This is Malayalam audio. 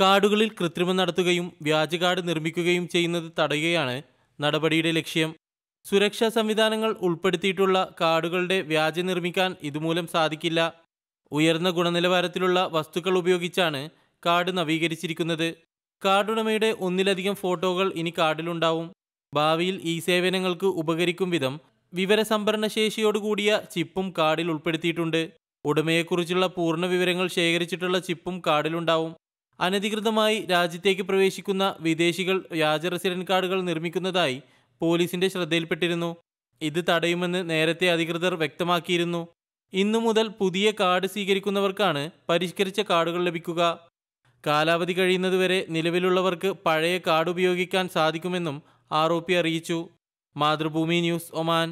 കാടുകളിൽ കൃത്രിമം നടത്തുകയും വ്യാജകാട് നിർമ്മിക്കുകയും ചെയ്യുന്നത് തടയുകയാണ് നടപടിയുടെ ലക്ഷ്യം സുരക്ഷാ സംവിധാനങ്ങൾ ഉൾപ്പെടുത്തിയിട്ടുള്ള കാടുകളുടെ വ്യാജ നിർമ്മിക്കാൻ ഇതുമൂലം സാധിക്കില്ല ഉയർന്ന ഗുണനിലവാരത്തിലുള്ള വസ്തുക്കൾ ഉപയോഗിച്ചാണ് കാട് നവീകരിച്ചിരിക്കുന്നത് കാർഡുടമയുടെ ഒന്നിലധികം ഫോട്ടോകൾ ഇനി കാർഡിലുണ്ടാവും ഭാവിയിൽ ഈ സേവനങ്ങൾക്ക് ഉപകരിക്കും വിധം വിവരസംഭരണശേഷിയോടുകൂടിയ ചിപ്പും കാർഡിൽ ഉൾപ്പെടുത്തിയിട്ടുണ്ട് ഉടമയെക്കുറിച്ചുള്ള പൂർണ്ണ വിവരങ്ങൾ ശേഖരിച്ചിട്ടുള്ള ചിപ്പും കാർഡിലുണ്ടാവും അനധികൃതമായി രാജ്യത്തേക്ക് പ്രവേശിക്കുന്ന വിദേശികൾ വ്യാജ റെസിഡന്റ് കാർഡുകൾ നിർമ്മിക്കുന്നതായി പോലീസിന്റെ ശ്രദ്ധയിൽപ്പെട്ടിരുന്നു ഇത് തടയുമെന്ന് നേരത്തെ അധികൃതർ വ്യക്തമാക്കിയിരുന്നു ഇന്നു മുതൽ പുതിയ കാർഡ് സ്വീകരിക്കുന്നവർക്കാണ് പരിഷ്കരിച്ച കാർഡുകൾ ലഭിക്കുക കാലാവധി കഴിയുന്നതുവരെ നിലവിലുള്ളവർക്ക് പഴയ കാർഡ് ഉപയോഗിക്കാൻ സാധിക്കുമെന്നും ആർ അറിയിച്ചു മാതൃഭൂമി ന്യൂസ് ഒമാൻ